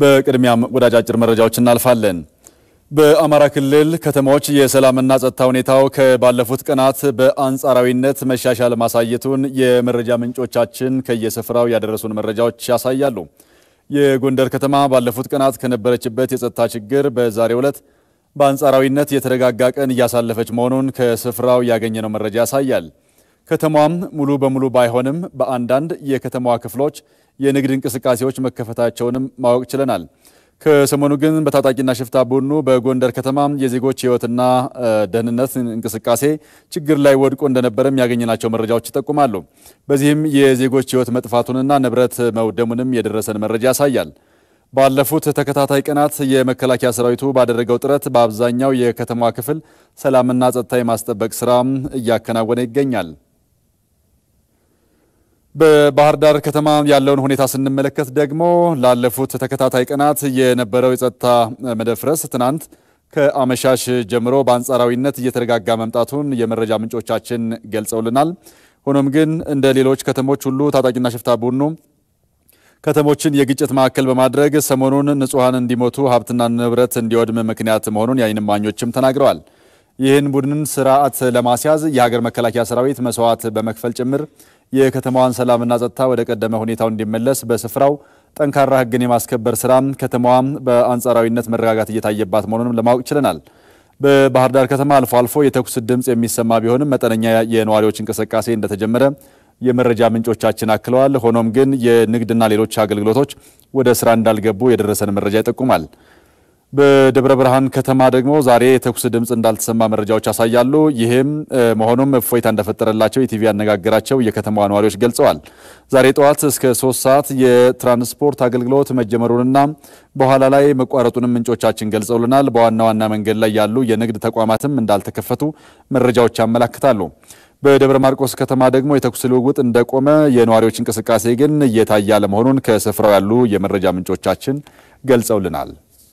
በቅድሚያም ወደ አጫጭር መረጃዎች እናልፋለን። በአማራ ክልል ከተሞች የሰላምና ጸጥታ ሁኔታው ከባለፉት ቀናት በአንጻራዊነት መሻሻል ማሳየቱን የመረጃ ምንጮቻችን ከየስፍራው ያደረሱን መረጃዎች ያሳያሉ። የጎንደር ከተማ ባለፉት ቀናት ከነበረችበት የጸጥታ ችግር በዛሬው ዕለት በአንጻራዊነት የተረጋጋ ቀን እያሳለፈች መሆኑን ከስፍራው ያገኘነው መረጃ ያሳያል። ከተማዋም ሙሉ በሙሉ ባይሆንም በአንዳንድ የከተማዋ ክፍሎች የንግድ እንቅስቃሴዎች መከፈታቸውንም ማወቅ ችለናል። ከሰሞኑ ግን በታጣቂና ሽፍታ ቡድኑ በጎንደር ከተማ የዜጎች ሕይወትና ደህንነት እንቅስቃሴ ችግር ላይ ወድቆ እንደነበረም ያገኘናቸው መረጃዎች ይጠቁማሉ። በዚህም የዜጎች ሕይወት መጥፋቱንና ንብረት መውደሙንም የደረሰን መረጃ ያሳያል። ባለፉት ተከታታይ ቀናት የመከላከያ ሰራዊቱ ባደረገው ጥረት በአብዛኛው የከተማዋ ክፍል ሰላምና ጸጥታ የማስጠበቅ ስራ እያከናወነ ይገኛል። በባህር ዳር ከተማ ያለውን ሁኔታ ስንመለከት ደግሞ ላለፉት ተከታታይ ቀናት የነበረው የጸጥታ መደፍረስ ትናንት ከአመሻሽ ጀምሮ በአንጻራዊነት እየተረጋጋ መምጣቱን የመረጃ ምንጮቻችን ገልጸውልናል። ሆኖም ግን እንደ ሌሎች ከተሞች ሁሉ ታጣቂና ሽፍታ ቡድኑ ከተሞችን የግጭት ማዕከል በማድረግ ሰሞኑን ንጹሐን እንዲሞቱ ሀብትና ንብረት እንዲወድም ምክንያት መሆኑን የዓይን እማኞችም ተናግረዋል። ይህን ቡድንን ስርዓት ለማስያዝ የሀገር መከላከያ ሰራዊት መስዋዕት በመክፈል ጭምር የከተማዋን ሰላምና ጸጥታ ወደ ቀደመ ሁኔታው እንዲመለስ በስፍራው ጠንካራ ሕግን የማስከበር ስራ ከተማዋ በአንጻራዊነት መረጋጋት እየታየባት መሆኑንም ለማወቅ ችለናል። በባህር ዳር ከተማ አልፎ አልፎ የተኩስ ድምፅ የሚሰማ ቢሆንም መጠነኛ የነዋሪዎች እንቅስቃሴ እንደተጀመረ የመረጃ ምንጮቻችን አክለዋል። ሆኖም ግን የንግድና ሌሎች አገልግሎቶች ወደ ስራ እንዳልገቡ የደረሰን መረጃ ይጠቁማል። በደብረ ብርሃን ከተማ ደግሞ ዛሬ የተኩስ ድምፅ እንዳልተሰማ መረጃዎች ያሳያሉ። ይህም መሆኑም እፎይታ እንደፈጠረላቸው ኢቲቪ ያነጋገራቸው የከተማዋ ነዋሪዎች ገልጸዋል። ዛሬ ጠዋት እስከ ሶስት ሰዓት የትራንስፖርት አገልግሎት መጀመሩንና በኋላ ላይ መቋረጡንም ምንጮቻችን ገልጸውልናል። በዋና ዋና መንገድ ላይ ያሉ የንግድ ተቋማትም እንዳልተከፈቱ መረጃዎች ያመላክታሉ። በደብረ ማርቆስ ከተማ ደግሞ የተኩስ ልውውጥ እንደቆመ፣ የነዋሪዎች እንቅስቃሴ ግን እየታየ አለመሆኑን ከስፍራው ያሉ የመረጃ ምንጮቻችን ገልጸውልናል።